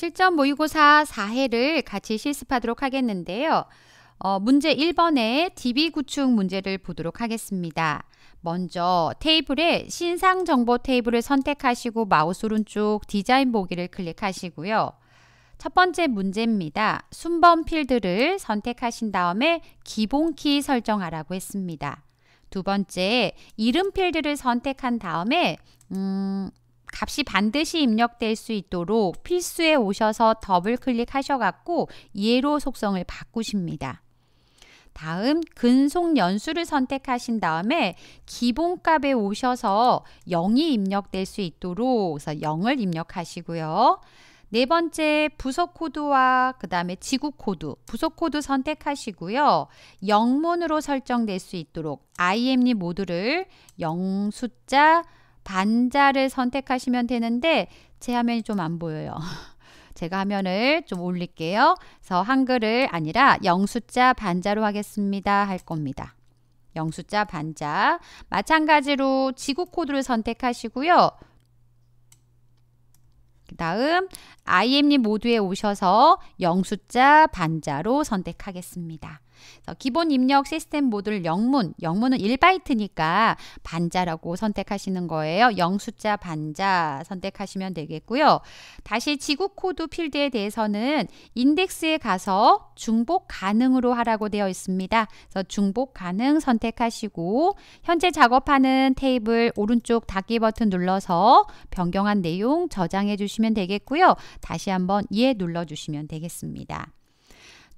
실전 모의고사 4회를 같이 실습하도록 하겠는데요. 어, 문제 1번의 DB 구축 문제를 보도록 하겠습니다. 먼저 테이블에 신상 정보 테이블을 선택하시고 마우스 오른쪽 디자인 보기를 클릭하시고요. 첫 번째 문제입니다. 순번 필드를 선택하신 다음에 기본키 설정하라고 했습니다. 두 번째, 이름 필드를 선택한 다음에 음, 값이 반드시 입력될 수 있도록 필수에 오셔서 더블 클릭하셔갖고 예로 속성을 바꾸십니다. 다음 근속 연수를 선택하신 다음에 기본값에 오셔서 0이 입력될 수 있도록 그래서 0을 입력하시고요. 네 번째 부속 코드와 그 다음에 지구 코드, 부속 코드 선택하시고요. 영문으로 설정될 수 있도록 IM니 모드를 0 숫자 반자를 선택하시면 되는데 제 화면이 좀 안 보여요. 제가 화면을 좀 올릴게요. 그래서 한글을 아니라 영숫자 반자로 하겠습니다. 할 겁니다. 영숫자 반자 마찬가지로 지구 코드를 선택하시고요. 그 다음 IM님 모두에 오셔서 영숫자 반자로 선택하겠습니다. 기본 입력 시스템 모듈 영문, 영문은 1바이트니까 반자라고 선택하시는 거예요. 영 숫자 반자 선택하시면 되겠고요. 다시 지구 코드 필드에 대해서는 인덱스에 가서 중복 가능으로 하라고 되어 있습니다. 그래서 중복 가능 선택하시고 현재 작업하는 테이블 오른쪽 닫기 버튼 눌러서 변경한 내용 저장해 주시면 되겠고요. 다시 한번 예 눌러 주시면 되겠습니다.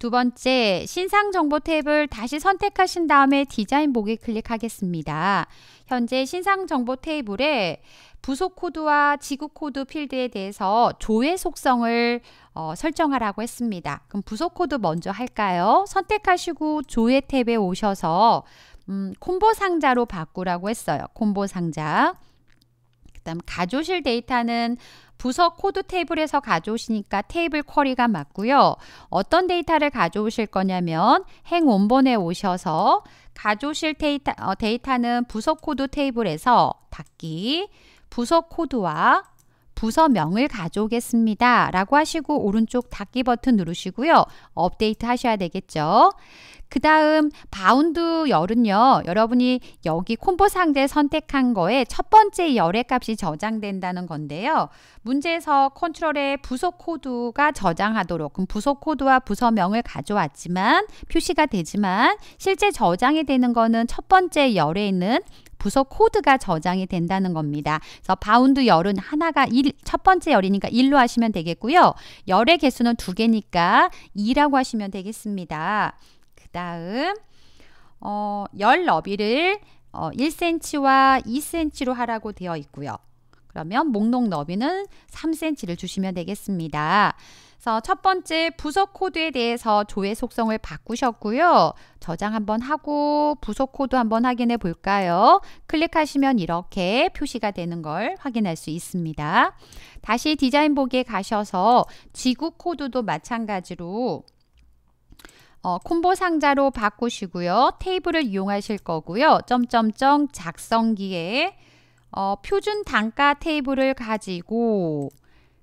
두 번째, 신상 정보 탭을 다시 선택하신 다음에 디자인 보기 클릭하겠습니다. 현재 신상 정보 테이블에 부속 코드와 지구 코드 필드에 대해서 조회 속성을 어, 설정하라고 했습니다. 그럼 부속 코드 먼저 할까요? 선택하시고 조회 탭에 오셔서 음, 콤보 상자로 바꾸라고 했어요. 콤보 상자. 그다음 가져오실 데이터는 부서 코드 테이블에서 가져오시니까 테이블 쿼리가 맞고요. 어떤 데이터를 가져오실 거냐면 행 원본에 오셔서 가져오실 데이터, 어, 데이터는 부서 코드 테이블에서 닫기, 부서 코드와 부서명을 가져오겠습니다. 라고 하시고 오른쪽 닫기 버튼 누르시고요. 업데이트 하셔야 되겠죠. 그 다음 바운드 열은요. 여러분이 여기 콤보 상대 선택한 거에 첫 번째 열의 값이 저장된다는 건데요. 문제에서 컨트롤의 부속 코드가 저장하도록 그럼 부속 코드와 부서명을 가져왔지만 표시가 되지만 실제 저장이 되는 거는 첫 번째 열에 있는 부서 코드가 저장이 된다는 겁니다. 그래서 바운드 열은 하나가 1, 첫 번째 열이니까 1로 하시면 되겠고요. 열의 개수는 두 개니까 2라고 하시면 되겠습니다. 다음 어, 열 너비를 어, 1cm와 2cm로 하라고 되어 있고요. 그러면 목록 너비는 3cm를 주시면 되겠습니다. 그래서 첫 번째 부석 코드에 대해서 조의 속성을 바꾸셨고요. 저장 한번 하고 부석 코드 한번 확인해 볼까요? 클릭하시면 이렇게 표시가 되는 걸 확인할 수 있습니다. 다시 디자인 보기에 가셔서 지구 코드도 마찬가지로 어, 콤보 상자로 바꾸시고요. 테이블을 이용하실 거고요. 점점점 작성기에 어, 표준 단가 테이블을 가지고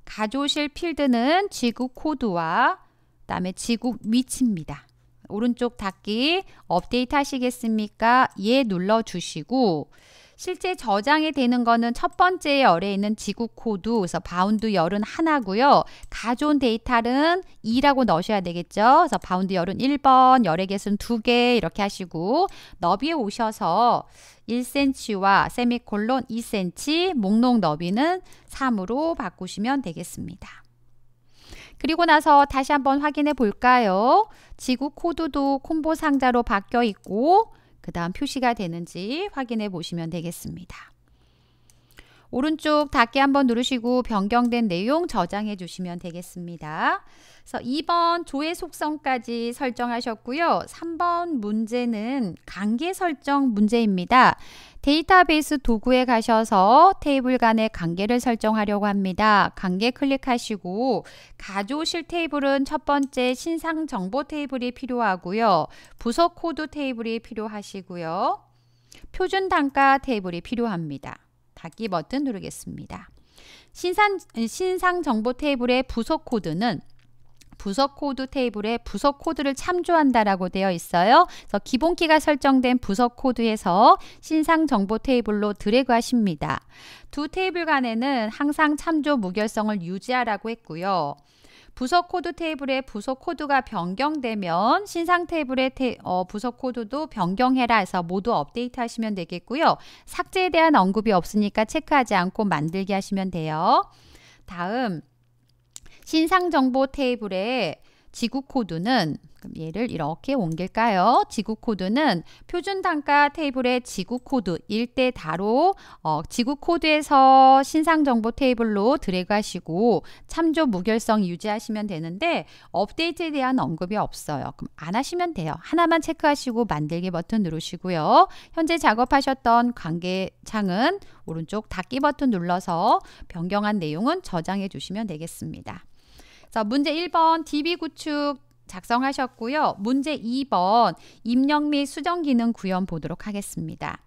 가져오실 필드는 지구 코드와 그다음에 지구 위치입니다. 오른쪽 닫기 업데이트 하시겠습니까? 예 눌러주시고 실제 저장이 되는 거는 첫 번째 열에 있는 지구 코드, 그래서 바운드 열은 하나고요. 가존 데이터는 2라고 넣으셔야 되겠죠. 그래서 바운드 열은 1번, 열의 개수는 2개 이렇게 하시고 너비에 오셔서 1cm와 세미콜론 2cm, 목록 너비는 3으로 바꾸시면 되겠습니다. 그리고 나서 다시 한번 확인해 볼까요? 지구 코드도 콤보 상자로 바뀌어 있고 그 다음 표시가 되는지 확인해 보시면 되겠습니다. 오른쪽 닫기 한번 누르시고 변경된 내용 저장해 주시면 되겠습니다. 그래서 2번 조회 속성까지 설정하셨고요. 3번 문제는 관계 설정 문제입니다. 데이터베이스 도구에 가셔서 테이블 간의 관계를 설정하려고 합니다. 관계 클릭하시고 가져오실 테이블은 첫 번째 신상 정보 테이블이 필요하고요. 부서 코드 테이블이 필요하시고요. 표준 단가 테이블이 필요합니다. 닫기 버튼 누르겠습니다. 신상, 신상 정보 테이블의 부서 코드는 부석 코드 테이블에 부석 코드를 참조한다라고 되어 있어요. 그래서 기본키가 설정된 부석 코드에서 신상 정보 테이블로 드래그 하십니다. 두 테이블 간에는 항상 참조 무결성을 유지하라고 했고요. 부석 코드 테이블에 부석 코드가 변경되면 신상 테이블의 테, 어, 부석 코드도 변경해라 해서 모두 업데이트 하시면 되겠고요. 삭제에 대한 언급이 없으니까 체크하지 않고 만들게 하시면 돼요. 다음 신상 정보 테이블에 지구 코드는 그럼 얘를 이렇게 옮길까요? 지구 코드는 표준 단가 테이블의 지구 코드 1대 다로 어, 지구 코드에서 신상 정보 테이블로 드래그하시고 참조 무결성 유지하시면 되는데 업데이트에 대한 언급이 없어요. 그럼 안 하시면 돼요. 하나만 체크하시고 만들기 버튼 누르시고요. 현재 작업하셨던 관계 창은 오른쪽 닫기 버튼 눌러서 변경한 내용은 저장해 주시면 되겠습니다. 자, 문제 1번 DB 구축 작성하셨고요. 문제 2번 입력 및 수정 기능 구현 보도록 하겠습니다.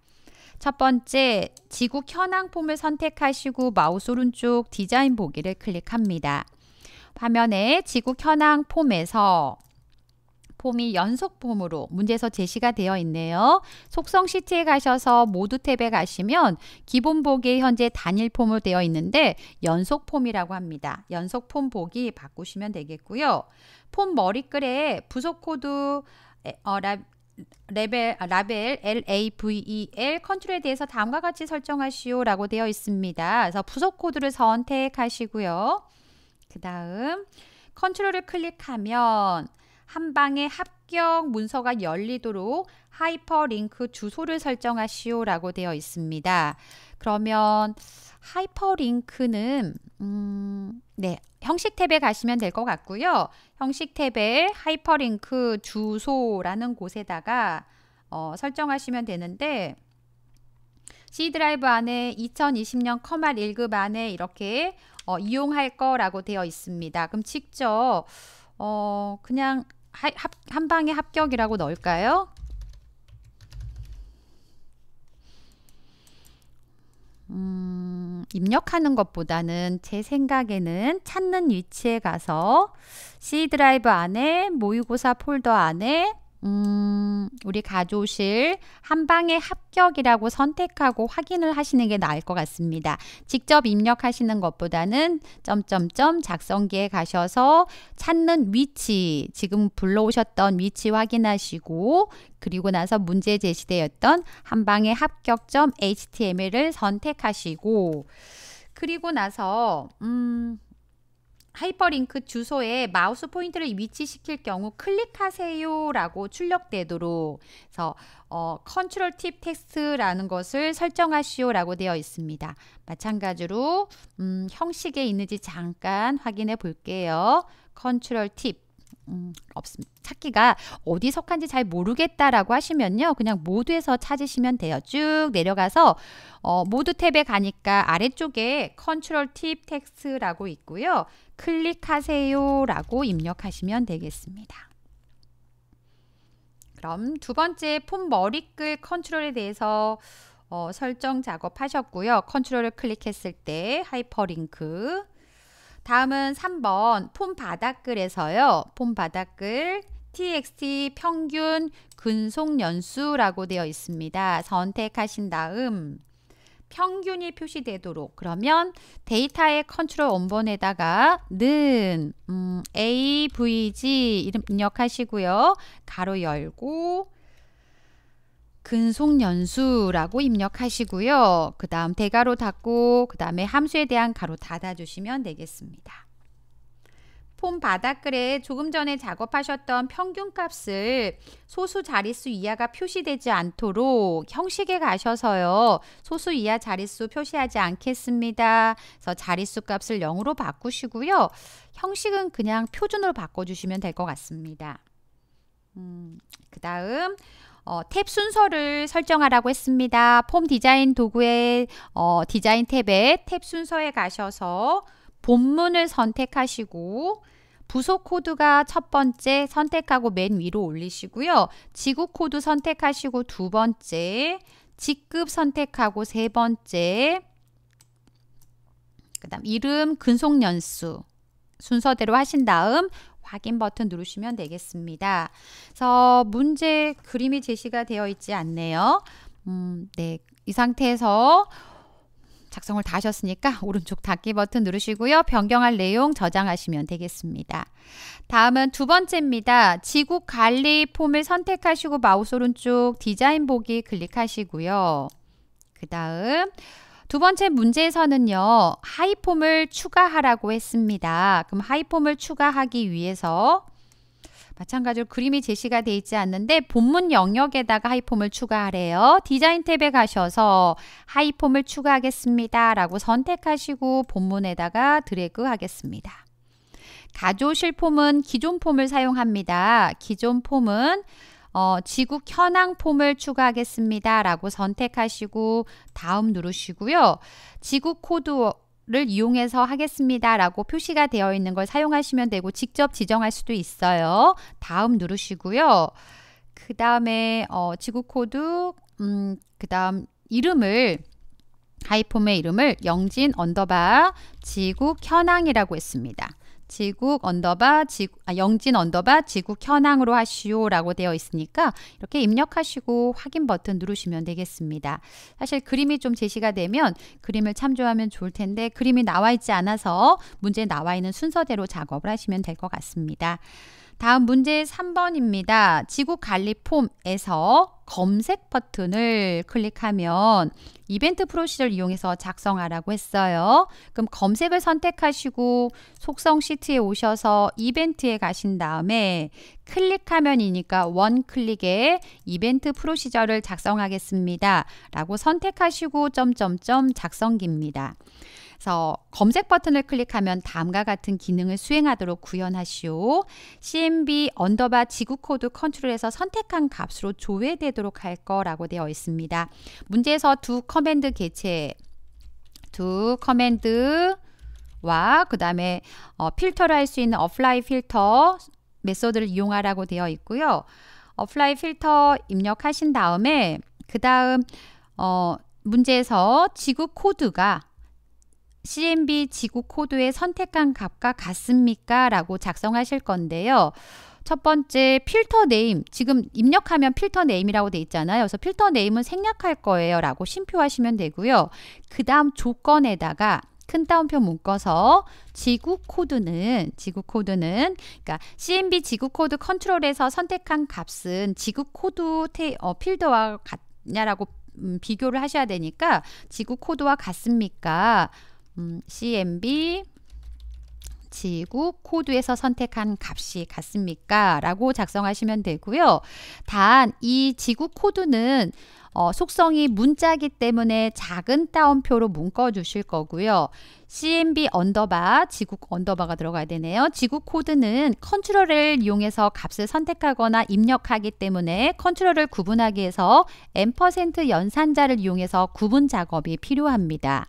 첫 번째, 지구 현황 폼을 선택하시고 마우스 오른쪽 디자인 보기를 클릭합니다. 화면에 지구 현황 폼에서 폼이 연속 폼으로 문제에서 제시가 되어 있네요. 속성 시트에 가셔서 모두 탭에 가시면 기본 보기 현재 단일 폼으로 되어 있는데 연속 폼이라고 합니다. 연속 폼 보기 바꾸시면 되겠고요. 폼 머리글에 부속 코드 어, 레벨, 아, 라벨 LAVEL e, 컨트롤에 대해서 다음과 같이 설정하시오 라고 되어 있습니다. 그래서 부속 코드를 선택하시고요. 그 다음 컨트롤을 클릭하면 한 방에 합격 문서가 열리도록 하이퍼링크 주소를 설정하시오라고 되어 있습니다. 그러면 하이퍼링크는 음, 네 형식 탭에 가시면 될 것 같고요. 형식 탭에 하이퍼링크 주소라는 곳에다가 어, 설정하시면 되는데 C 드라이브 안에 2020년 커말 1급 안에 이렇게 어, 이용할 거라고 되어 있습니다. 그럼 직접 어, 그냥 하, 합, 한 방에 합격이라고 넣을까요? 음, 입력하는 것보다는 제 생각에는 찾는 위치에 가서 C 드라이브 안에 모의고사 폴더 안에 음, 우리 가조실 한방에 합격이라고 선택하고 확인을 하시는 게 나을 것 같습니다. 직접 입력하시는 것보다는 점점점 작성기에 가셔서 찾는 위치, 지금 불러오셨던 위치 확인하시고 그리고 나서 문제 제시되었던 한방의 합격 HTML을 선택하시고 그리고 나서 음, 하이퍼링크 주소에 마우스 포인트를 위치시킬 경우 클릭하세요라고 출력되도록 해서 어, 컨트롤 팁 텍스트라는 것을 설정하시오라고 되어 있습니다. 마찬가지로 음, 형식에 있는지 잠깐 확인해 볼게요. 컨트롤 팁 음, 없습니다. 찾기가 어디 속한지 잘 모르겠다라고 하시면요. 그냥 모두에서 찾으시면 돼요. 쭉 내려가서 어, 모두 탭에 가니까 아래쪽에 컨트롤 팁 텍스트라고 있고요. 클릭하세요 라고 입력하시면 되겠습니다. 그럼 두 번째 폼 머리글 컨트롤에 대해서 어, 설정 작업하셨고요. 컨트롤을 클릭했을 때 하이퍼링크 다음은 3번 폼 바닥글에서요. 폼 바닥글 txt 평균 근속 연수라고 되어 있습니다. 선택하신 다음 평균이 표시되도록 그러면 데이터의 컨트롤 원본에다가 는 음, avg 이름 입력하시고요. 가로 열고 근속연수라고 입력하시고요. 그 다음 대가로 닫고 그 다음에 함수에 대한 가로 닫아주시면 되겠습니다. 폼 바닥글에 조금 전에 작업하셨던 평균값을 소수 자릿수 이하가 표시되지 않도록 형식에 가셔서요. 소수 이하 자릿수 표시하지 않겠습니다. 그래서 자릿수 값을 0으로 바꾸시고요. 형식은 그냥 표준으로 바꿔주시면 될 것 같습니다. 음, 그 다음 어, 탭 순서를 설정하라고 했습니다. 폼 디자인 도구의 어, 디자인 탭에 탭 순서에 가셔서 본문을 선택하시고 부속 코드가 첫 번째 선택하고 맨 위로 올리시고요. 지구 코드 선택하시고 두 번째, 직급 선택하고 세 번째, 그 다음 이름, 근속연수 순서대로 하신 다음 확인 버튼 누르시면 되겠습니다. 그래서 문제 그림이 제시가 되어 있지 않네요. 음, 네. 이 상태에서 작성을 다 하셨으니까 오른쪽 닫기 버튼 누르시고요. 변경할 내용 저장하시면 되겠습니다. 다음은 두 번째입니다. 지구 관리 폼을 선택하시고 마우스 오른쪽 디자인 보기 클릭하시고요. 그 다음 두 번째 문제에서는요. 하이폼을 추가하라고 했습니다. 그럼 하이폼을 추가하기 위해서 마찬가지로 그림이 제시가 되어 있지 않는데 본문 영역에다가 하이폼을 추가하래요. 디자인 탭에 가셔서 하이폼을 추가하겠습니다. 라고 선택하시고 본문에다가 드래그 하겠습니다. 가져오실 폼은 기존 폼을 사용합니다. 기존 폼은 어, 지국 현황 폼을 추가하겠습니다. 라고 선택하시고 다음 누르시고요. 지국 코드 를 이용해서 하겠습니다라고 표시가 되어 있는 걸 사용하시면 되고 직접 지정할 수도 있어요. 다음 누르시고요. 그 다음에 어, 지구 코드 음, 그 다음 이름을 하이폼의 이름을 영진 언더바 지구 현황이라고 했습니다. 지국 언더바 지 아, 영진 언더바 지국 현황으로 하시오라고 되어 있으니까 이렇게 입력하시고 확인 버튼 누르시면 되겠습니다. 사실 그림이 좀 제시가 되면 그림을 참조하면 좋을 텐데 그림이 나와 있지 않아서 문제 나와 있는 순서대로 작업을 하시면 될 것 같습니다. 다음 문제 3번입니다. 지구 관리 폼에서 검색 버튼을 클릭하면 이벤트 프로시를 이용해서 작성하라고 했어요. 그럼 검색을 선택하시고 속성 시트에 오셔서 이벤트에 가신 다음에 클릭하면이니까 원클릭에 이벤트 프로시저를 작성하겠습니다. 라고 선택하시고 점점점 작성기입니다. 그래서 검색 버튼을 클릭하면 다음과 같은 기능을 수행하도록 구현하시오. CMB 언더바 지구 코드 컨트롤에서 선택한 값으로 조회되도록 할 거라고 되어 있습니다. 문제에서 두 커맨드 개체 두 커맨드와 그 다음에 어, 필터를 할 수 있는 어플라이 필터 메소드를 이용하라고 되어 있고요. 어플라이 필터 입력하신 다음에 그 다음 어, 문제에서 지구 코드가 CMB 지구 코드에 선택한 값과 같습니까? 라고 작성하실 건데요. 첫 번째 필터 네임 지금 입력하면 필터 네임이라고 돼 있잖아요. 그래서 필터 네임은 생략할 거예요 라고 심표하시면 되고요. 그 다음 조건에다가 큰 따옴표 묶어서 지구 코드는 지구 코드는 그러니까 CMB 지구 코드 컨트롤에서 선택한 값은 지구 코드 테, 어, 필드와 같냐라고 음, 비교를 하셔야 되니까 지구 코드와 같습니까? 음, CMB 지구 코드에서 선택한 값이 같습니까? 라고 작성하시면 되고요. 단 이 지구 코드는 어, 속성이 문자기 때문에 작은 따옴표로 묶어 주실 거고요. cmb 언더바, 지구 언더바가 들어가야 되네요. 지구 코드는 컨트롤 을 이용해서 값을 선택하거나 입력하기 때문에 컨트롤을 구분하기 위해서 n% 연산자를 이용해서 구분 작업이 필요합니다.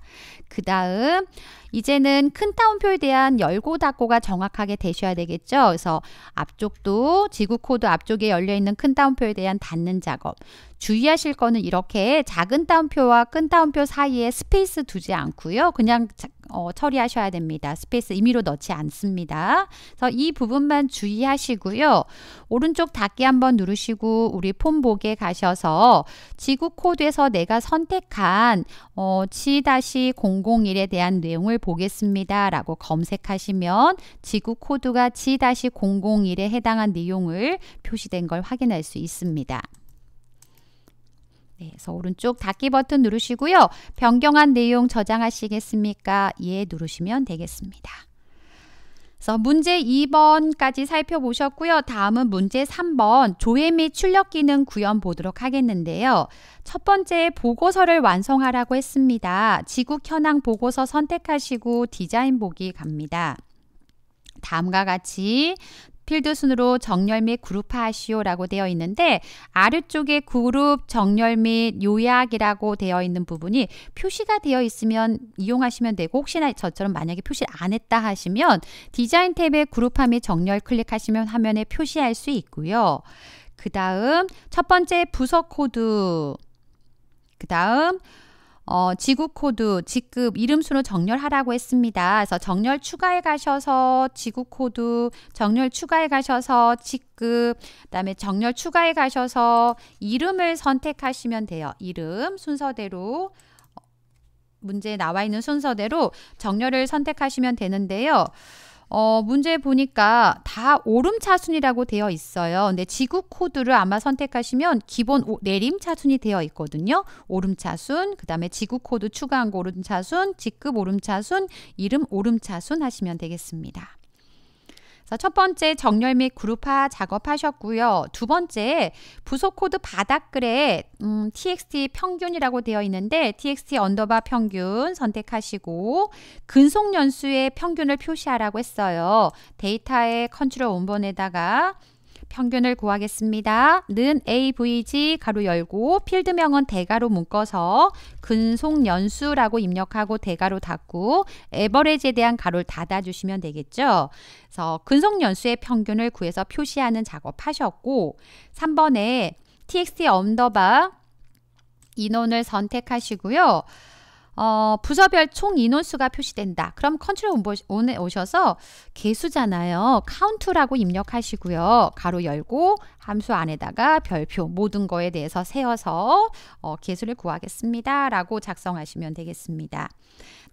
그 다음 이제는 큰 따옴표에 대한 열고 닫고가 정확하게 되셔야 되겠죠. 그래서 앞쪽도 지구 코드 앞쪽에 열려있는 큰 따옴표에 대한 닫는 작업. 주의하실 거는 이렇게 작은 따옴표와 큰 따옴표 사이에 스페이스 두지 않고요. 그냥 어, 처리하셔야 됩니다. 스페이스 임의로 넣지 않습니다. 그래서 이 부분만 주의하시고요. 오른쪽 닫기 한번 누르시고 우리 폼보게 가셔서 지구 코드에서 내가 선택한 어, G-001에 대한 내용을 보겠습니다. 라고 검색하시면 지구 코드가 G-001에 해당한 내용을 표시된 걸 확인할 수 있습니다. 네, 그래서 오른쪽 닫기 버튼 누르시고요. 변경한 내용 저장하시겠습니까? 예 누르시면 되겠습니다. 그래서 문제 2번까지 살펴보셨고요. 다음은 문제 3번 조회 및 출력 기능 구현 보도록 하겠는데요. 첫 번째 보고서를 완성하라고 했습니다. 지구 현황 보고서 선택하시고 디자인 보기 갑니다. 다음과 같이 필드 순으로 정렬 및 그룹화하시오라고 되어 있는데 아래쪽에 그룹 정렬 및 요약이라고 되어 있는 부분이 표시가 되어 있으면 이용하시면 되고 혹시나 저처럼 만약에 표시 안 했다 하시면 디자인 탭에 그룹화 및 정렬 클릭하시면 화면에 표시할 수 있고요. 그 다음 첫 번째 부서 코드 그 다음 어, 지구 코드, 직급, 이름순으로 정렬하라고 했습니다. 그래서 정렬 추가에 가셔서 지구 코드, 정렬 추가에 가셔서 직급, 그다음에 정렬 추가에 가셔서 이름을 선택하시면 돼요. 이름 순서대로 문제에 나와 있는 순서대로 정렬을 선택하시면 되는데요. 어, 문제 보니까 다 오름 차순이라고 되어 있어요. 근데 지구 코드를 아마 선택하시면 기본 오, 내림 차순이 되어 있거든요. 오름 차순, 그 다음에 지구 코드 추가한 오름 차순, 직급 오름 차순, 이름 오름 차순 하시면 되겠습니다. 첫 번째 정렬 및 그룹화 작업하셨고요. 두 번째 부속 코드 바닥글에 음, txt 평균이라고 되어 있는데 txt 언더바 평균 선택하시고 근속 연수의 평균을 표시하라고 했어요. 데이터의 컨트롤 원본에다가 평균을 구하겠습니다. 는 AVG 가로 열고 필드명은 대가로 묶어서 근속연수라고 입력하고 대가로 닫고 에버레지에 대한 가로를 닫아주시면 되겠죠. 그래서 근속연수의 평균을 구해서 표시하는 작업하셨고 3번에 txt 언더바 인원을 선택하시고요. 어, 부서별 총 인원수가 표시된다. 그럼 컨트롤 온에 오셔서 개수잖아요. 카운트라고 입력하시고요. 가로 열고 함수 안에다가 별표 모든 거에 대해서 세워서 어, 개수를 구하겠습니다. 라고 작성하시면 되겠습니다.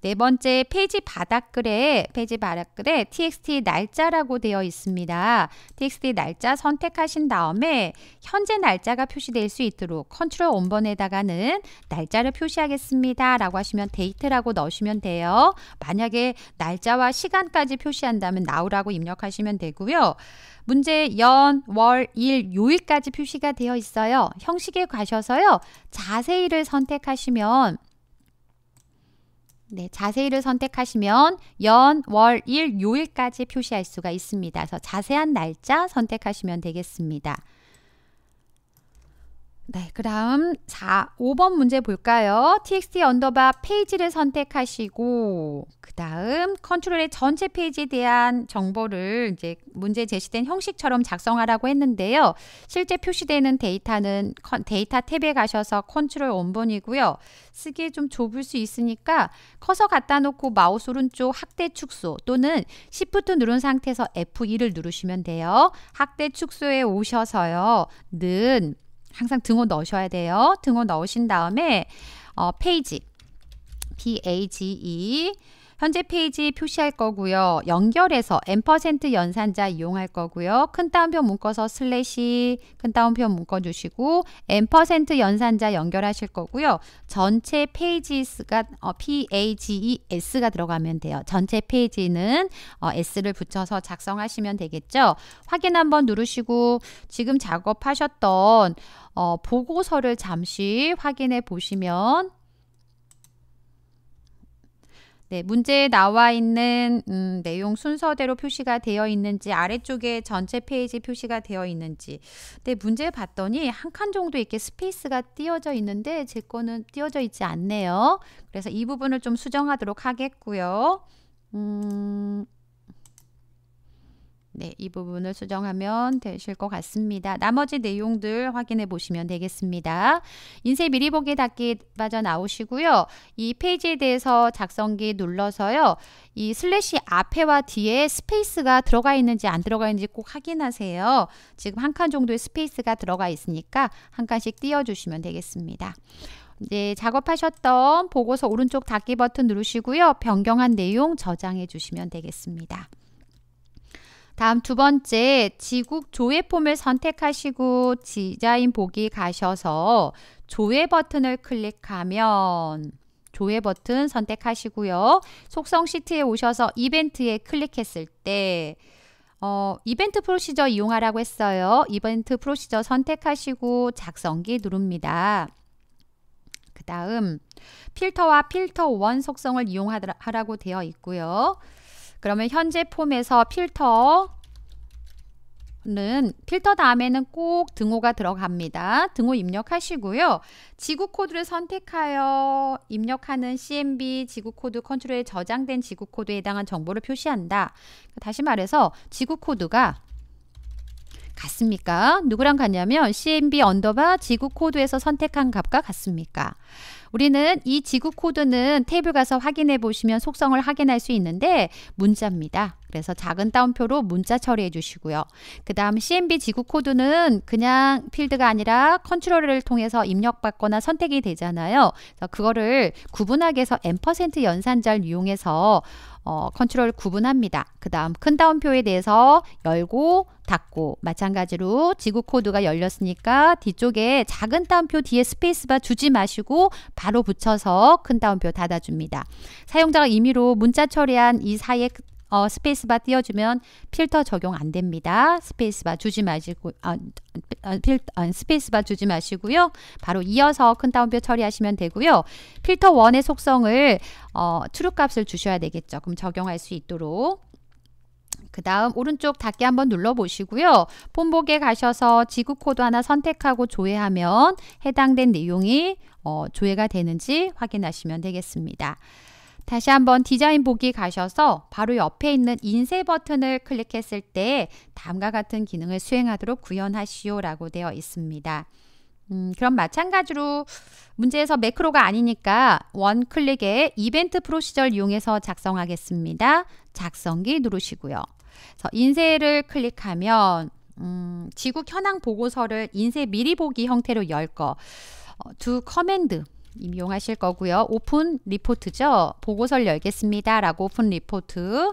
네 번째 페이지 바닥글에 페이지 바닥글에 txt 날짜라고 되어 있습니다. txt 날짜 선택하신 다음에 현재 날짜가 표시될 수 있도록 컨트롤 원번에다가는 날짜를 표시하겠습니다. 라고 하시면 데이트라고 넣으시면 돼요. 만약에 날짜와 시간까지 표시한다면 now라고 입력하시면 되고요. 문제 연, 월, 일, 요일까지 표시가 되어 있어요. 형식에 가셔서요. 자세히를 선택하시면 네, 자세히를 선택하시면 연, 월, 일, 요일까지 표시할 수가 있습니다. 그래서 자세한 날짜 선택하시면 되겠습니다. 네, 그 다음 4, 5번 문제 볼까요? txt 언더바 페이지를 선택하시고 그 다음 컨트롤의 전체 페이지에 대한 정보를 이제 문제 제시된 형식처럼 작성하라고 했는데요. 실제 표시되는 데이터는 데이터 탭에 가셔서 컨트롤 원본이고요. 쓰기에 좀 좁을 수 있으니까 커서 갖다 놓고 마우스 오른쪽 확대 축소 또는 Shift 누른 상태에서 F2를 누르시면 돼요. 확대 축소에 오셔서요. 는 항상 등호 넣으셔야 돼요. 등호 넣으신 다음에 어, 페이지 PAGE 현재 페이지 표시할 거고요. 연결해서 n% 연산자 이용할 거고요. 큰 따옴표 묶어서 슬래시 큰 따옴표 묶어주시고 n% 연산자 연결하실 거고요. 전체 페이지가 어, PAGES가 들어가면 돼요. 전체 페이지는 어, S를 붙여서 작성하시면 되겠죠. 확인 한번 누르시고 지금 작업하셨던 어, 보고서를 잠시 확인해 보시면 네, 문제에 나와 있는 음, 내용 순서대로 표시가 되어 있는지 아래쪽에 전체 페이지 표시가 되어 있는지 근 문제 봤더니 한 칸 정도 이렇게 스페이스가 띄어져 있는데 제 거는 띄어져 있지 않네요. 그래서 이 부분을 좀 수정하도록 하겠고요. 음... 네, 이 부분을 수정하면 되실 것 같습니다. 나머지 내용들 확인해 보시면 되겠습니다. 인쇄 미리 보기 닫기 빠져나오시고요. 이 페이지에 대해서 작성기 눌러서요. 이 슬래시 앞에와 뒤에 스페이스가 들어가 있는지 안 들어가 있는지 꼭 확인하세요. 지금 한 칸 정도의 스페이스가 들어가 있으니까 한 칸씩 띄워주시면 되겠습니다. 이제 작업하셨던 보고서 오른쪽 닫기 버튼 누르시고요. 변경한 내용 저장해 주시면 되겠습니다. 다음 두 번째 지국 조회 폼을 선택하시고 디자인 보기 가셔서 조회 버튼을 클릭하면 조회 버튼 선택하시고요. 속성 시트에 오셔서 이벤트에 클릭했을 때 어, 이벤트 프로시저 이용하라고 했어요. 이벤트 프로시저 선택하시고 작성기 누릅니다. 그 다음 필터와 필터 원 속성을 이용하라고 되어 있고요. 그러면 현재 폼에서 필터 는 필터 다음에는 꼭 등호가 들어갑니다. 등호 입력하시고요. 지구 코드를 선택하여 입력하는 CMB 지구 코드 컨트롤에 저장된 지구 코드에 해당한 정보를 표시한다. 다시 말해서 지구 코드가 같습니까? 누구랑 같냐면 CMB 언더바 지구 코드에서 선택한 값과 같습니까? 우리는 이 지구 코드는 테이블 가서 확인해 보시면 속성을 확인할 수 있는데 문자입니다. 그래서 작은 따옴표로 문자 처리해 주시고요. 그 다음 CMB 지구 코드는 그냥 필드가 아니라 컨트롤을 통해서 입력받거나 선택이 되잖아요. 그래서 그거를 구분하게 해서 M% 연산자를 이용해서 어, 컨트롤 구분합니다. 그 다음 큰 따옴표에 대해서 열고 닫고 마찬가지로 지구 코드가 열렸으니까 뒤쪽에 작은 따옴표 뒤에 스페이스바 주지 마시고 바로 붙여서 큰 따옴표 닫아줍니다. 사용자가 임의로 문자 처리한 이 사이에 어, 스페이스바 띄워주면 필터 적용 안 됩니다. 스페이스바 주지 마시고 아, 아 필, 아, 스페이스바 주지 마시고요. 바로 이어서 큰 따옴표 처리하시면 되고요. 필터 1의 속성을 어, 트루 값을 주셔야 되겠죠. 그럼 적용할 수 있도록 그 다음 오른쪽 닫기 한번 눌러보시고요. 폰복에 가셔서 지구 코드 하나 선택하고 조회하면 해당된 내용이 어, 조회가 되는지 확인하시면 되겠습니다. 다시 한번 디자인 보기 가셔서 바로 옆에 있는 인쇄 버튼을 클릭했을 때 다음과 같은 기능을 수행하도록 구현하시오 라고 되어 있습니다. 음, 그럼 마찬가지로 문제에서 매크로가 아니니까 원 클릭에 이벤트 프로시절 이용해서 작성하겠습니다. 작성기 누르시고요. 그래서 인쇄를 클릭하면 음, 지구 현황 보고서를 인쇄 미리 보기 형태로 열 거, 어, 커맨드 님 이용하실 거고요. 오픈 리포트죠. 보고서를 열겠습니다. 라고 오픈 리포트.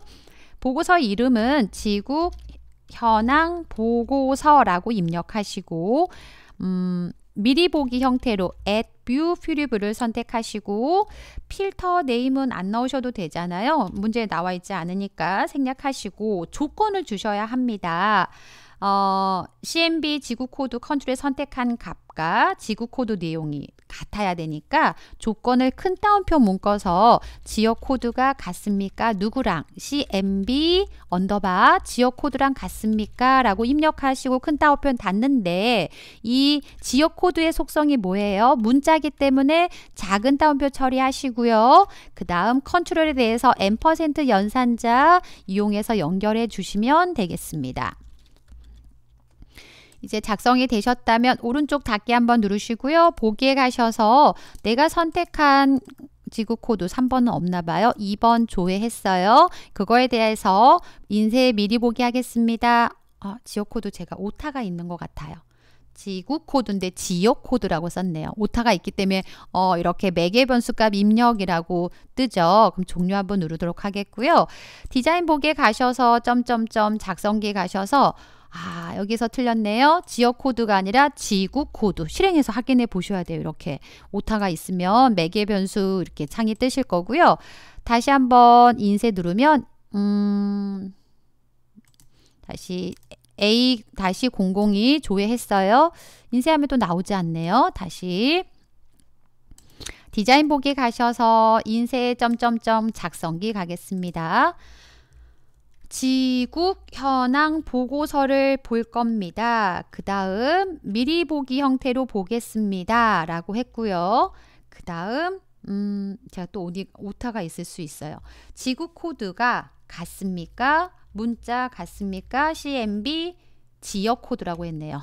보고서 이름은 지구 현황 보고서라고 입력하시고 음, 미리 보기 형태로 at view 퓨리브를 선택하시고 필터 네임은 안 넣으셔도 되잖아요. 문제에 나와 있지 않으니까 생략하시고 조건을 주셔야 합니다. 어, CMB 지구 코드 컨트롤에 선택한 값과 지구 코드 내용이 같아야 되니까 조건을 큰 따옴표 묶어서 지역 코드가 같습니까? 누구랑 CMB 언더바 지역 코드랑 같습니까? 라고 입력하시고 큰 따옴표 닫는데 이 지역 코드의 속성이 뭐예요? 문자기 때문에 작은 따옴표 처리하시고요. 그 다음 컨트롤에 대해서 n% 연산자 이용해서 연결해 주시면 되겠습니다. 이제 작성이 되셨다면 오른쪽 닫기 한번 누르시고요. 보기에 가셔서 내가 선택한 지구 코드 3번은 없나 봐요. 2번 조회했어요. 그거에 대해서 인쇄 미리 보기 하겠습니다. 아, 지역 코드 제가 오타가 있는 것 같아요. 지구 코드인데 지역 코드라고 썼네요. 오타가 있기 때문에 어, 이렇게 매개 변수값 입력이라고 뜨죠. 그럼 종료 한번 누르도록 하겠고요. 디자인 보기에 가셔서 점점점 작성기에 가셔서 아, 여기서 틀렸네요. 지역 코드가 아니라 지구 코드. 실행해서 확인해 보셔야 돼요. 이렇게 오타가 있으면 매개 변수 이렇게 창이 뜨실 거고요. 다시 한번 인쇄 누르면 음 다시 A 002 조회했어요. 인쇄하면 또 나오지 않네요. 다시 디자인 보기 가셔서 인쇄 점점점 작성기 가겠습니다. 지국 현황 보고서를 볼 겁니다. 그 다음 미리 보기 형태로 보겠습니다. 라고 했고요. 그 다음 음, 제가 또오타가 있을 수 있어요. 지구 코드가 같습니까? 문자 같습니까? CMB 지역 코드라고 했네요.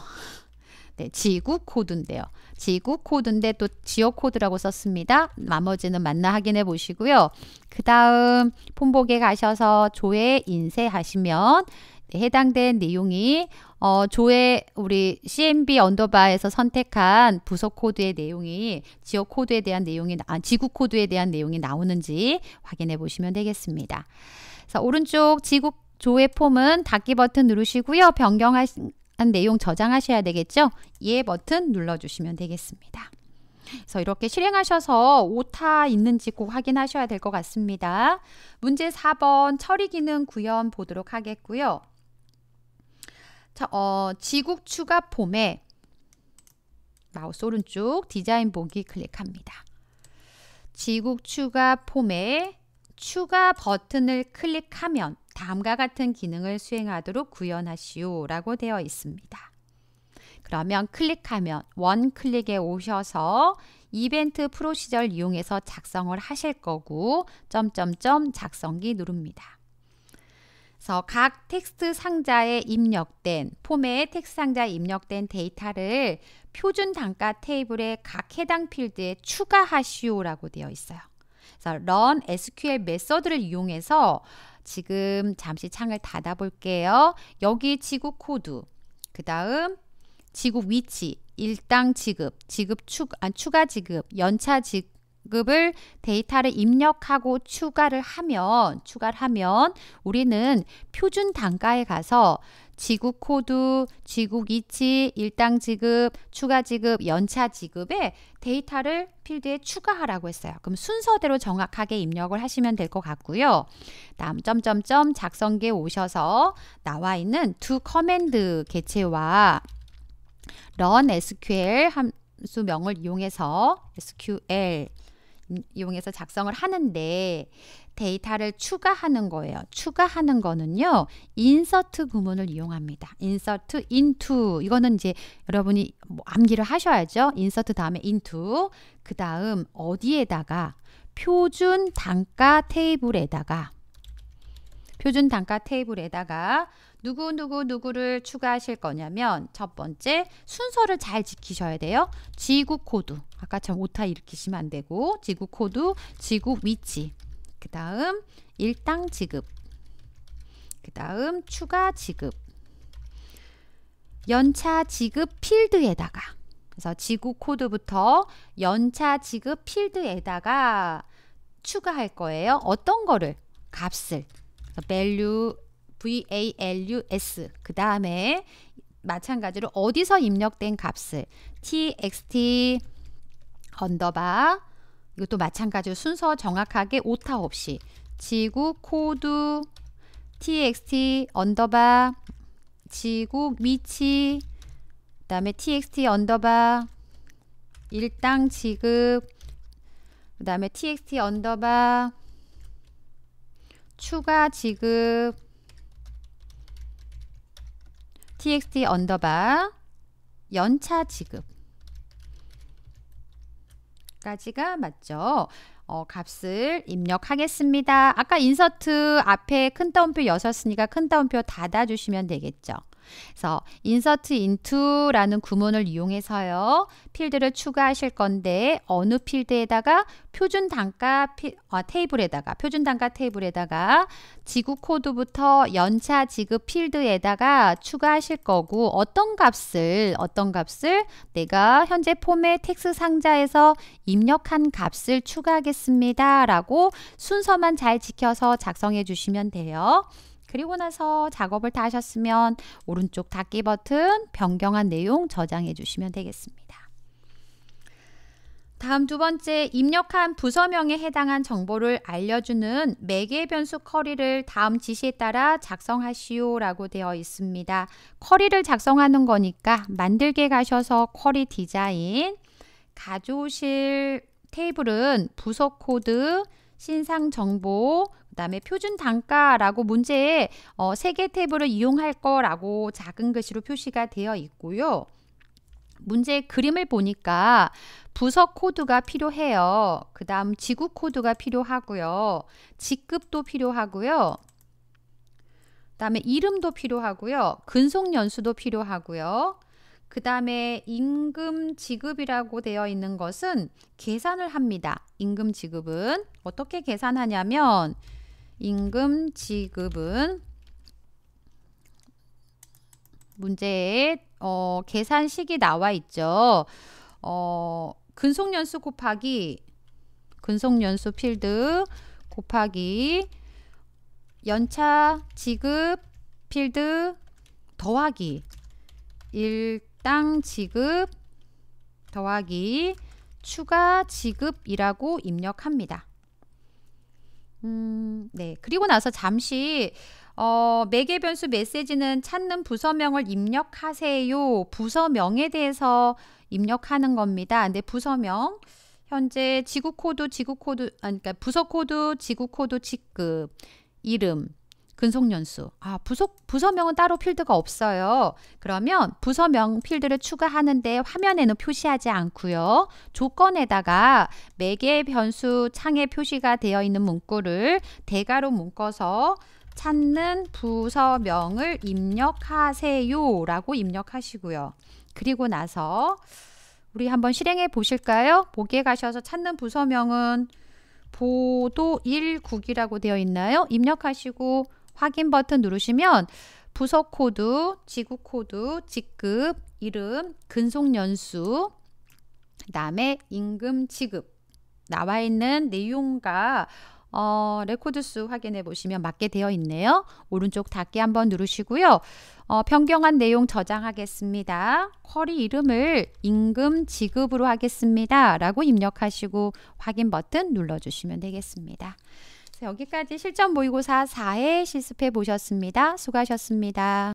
네, 지구 코드인데요. 지구 코드인데 또 지역 코드라고 썼습니다. 나머지는 만나 확인해 보시고요. 그 다음 폰복에 가셔서 조회 인쇄하시면 해당된 내용이 어, 조회 우리 CMB 언더바에서 선택한 부속 코드의 내용이 지역 코드에 대한 내용이 아, 지구 코드에 대한 내용이 나오는지 확인해 보시면 되겠습니다. 자, 오른쪽 지구 조회 폼은 닫기 버튼 누르시고요. 변경하신 한 내용 저장하셔야 되겠죠? 예 버튼 눌러주시면 되겠습니다. 그래서 이렇게 실행하셔서 오타 있는지 꼭 확인하셔야 될 것 같습니다. 문제 4번 처리 기능 구현 보도록 하겠고요. 자, 어, 지국 추가 폼에 마우스 오른쪽 디자인 보기 클릭합니다. 지국 추가 폼에 추가 버튼을 클릭하면 다음과 같은 기능을 수행하도록 구현하시오 라고 되어 있습니다. 그러면 클릭하면 원클릭에 오셔서 이벤트 프로시절 이용해서 작성을 하실 거고 점점점 작성기 누릅니다. 그래서 각 텍스트 상자에 입력된 폼에 텍스트 상자에 입력된 데이터를 표준 단가 테이블에 각 해당 필드에 추가하시오라고 되어 있어요. 그래서 run SQL 메서드를 이용해서 지금 잠시 창을 닫아 볼게요. 여기 지구 코드, 그 다음 지구 위치, 일당 지급, 지급 추, 아, 추가 지급, 연차 지급을 데이터를 입력하고 추가를 하면, 추가를 하면 우리는 표준 단가에 가서 지국 코드, 지국 위치 일당 지급, 추가 지급, 연차 지급에 데이터를 필드에 추가하라고 했어요. 그럼 순서대로 정확하게 입력을 하시면 될 것 같고요. 다음 점점점 작성기에 오셔서 나와 있는 두 커맨드 개체와 run SQL 함수명을 이용해서 SQL 이용해서 작성을 하는데 데이터를 추가하는 거예요. 추가하는 거는요. 인서트 구문을 이용합니다. 인서트 인투 이거는 이제 여러분이 뭐 암기를 하셔야죠. 인서트 다음에 인투 그 다음 어디에다가 표준 단가 테이블에다가 표준 단가 테이블에다가 누구누구 누구를 추가하실 거냐면 첫 번째 순서를 잘 지키셔야 돼요. 지구 코드 아까처럼 오타 일으키시면 안 되고 지구 코드, 지구 위치 그 다음 일당 지급 그 다음 추가 지급 연차 지급 필드에다가 그래서 지구 코드부터 연차 지급 필드에다가 추가할 거예요. 어떤 거를? 값을 value VALUS 그 다음에 마찬가지로 어디서 입력된 값을 txt 언더바 이것도 마찬가지로 순서 정확하게 오타 없이 지구 코드 txt 언더바 지구 위치 그 다음에 txt 언더바 일당 지급 그 다음에 txt 언더바 추가 지급 txt 언더바 연차 지급 까지가 맞죠? 어, 값을 입력하겠습니다. 아까 인서트 앞에 큰 따옴표 여셨으니까 큰 따옴표 닫아주시면 되겠죠. 그래서 insert into라는 구문을 이용해서요. 필드를 추가하실 건데 어느 필드에다가 표준 단가 피, 아, 테이블에다가 표준 단가 테이블에다가 지구 코드부터 연차 지급 필드에다가 추가하실 거고 어떤 값을 어떤 값을 내가 현재 폼의 텍스 상자에서 입력한 값을 추가하겠습니다라고 순서만 잘 지켜서 작성해 주시면 돼요. 그리고 나서 작업을 다 하셨으면 오른쪽 닫기 버튼 변경한 내용 저장해 주시면 되겠습니다. 다음 두 번째 입력한 부서명에 해당한 정보를 알려주는 매개 변수 커리를 다음 지시에 따라 작성하시오 라고 되어 있습니다. 커리를 작성하는 거니까 만들게 가셔서 커리 디자인 가져오실 테이블은 부서 코드, 신상 정보, 그다음에 표준 단가라고 문제에 어, 3개 탭으로 이용할 거라고 작은 글씨로 표시가 되어 있고요. 문제 그림을 보니까 부서 코드가 필요해요. 그 다음 지구 코드가 필요하고요. 직급도 필요하고요. 그 다음에 이름도 필요하고요. 근속연수도 필요하고요. 그 다음에 임금 지급이라고 되어 있는 것은 계산을 합니다. 임금 지급은 어떻게 계산하냐면 임금 지급은 문제에 어, 계산식이 나와 있죠. 어, 근속연수 곱하기 근속연수 필드 곱하기 연차 지급 필드 더하기 일당 지급 더하기 추가 지급이라고 입력합니다. 음, 네. 그리고 나서 잠시 어, 매개 변수 메시지는 찾는 부서명을 입력하세요. 부서명에 대해서 입력하는 겁니다. 근데 부서명 현재 지구 코드, 지구 코드, 아니, 그러니까 부서 코드, 지구 코드 직급, 이름, 근속연수. 아, 부속, 부서명은 따로 필드가 없어요. 그러면 부서명 필드를 추가하는데 화면에는 표시하지 않고요. 조건에다가 매개 의 변수 창에 표시가 되어 있는 문구를 대가로 묶어서 찾는 부서명을 입력하세요 라고 입력하시고요. 그리고 나서 우리 한번 실행해 보실까요? 보기에 가셔서 찾는 부서명은 보도 1국이라고 되어 있나요? 입력하시고 확인 버튼 누르시면 부서 코드, 지구 코드, 직급, 이름, 근속 연수, 그다음에 임금 지급 나와 있는 내용과 어, 레코드 수 확인해 보시면 맞게 되어 있네요. 오른쪽 닫기 한번 누르시고요. 어, 변경한 내용 저장하겠습니다. 쿼리 이름을 임금 지급으로 하겠습니다. 라고 입력하시고 확인 버튼 눌러주시면 되겠습니다. 여기까지 실전 모의고사 4회 실습해 보셨습니다. 수고하셨습니다.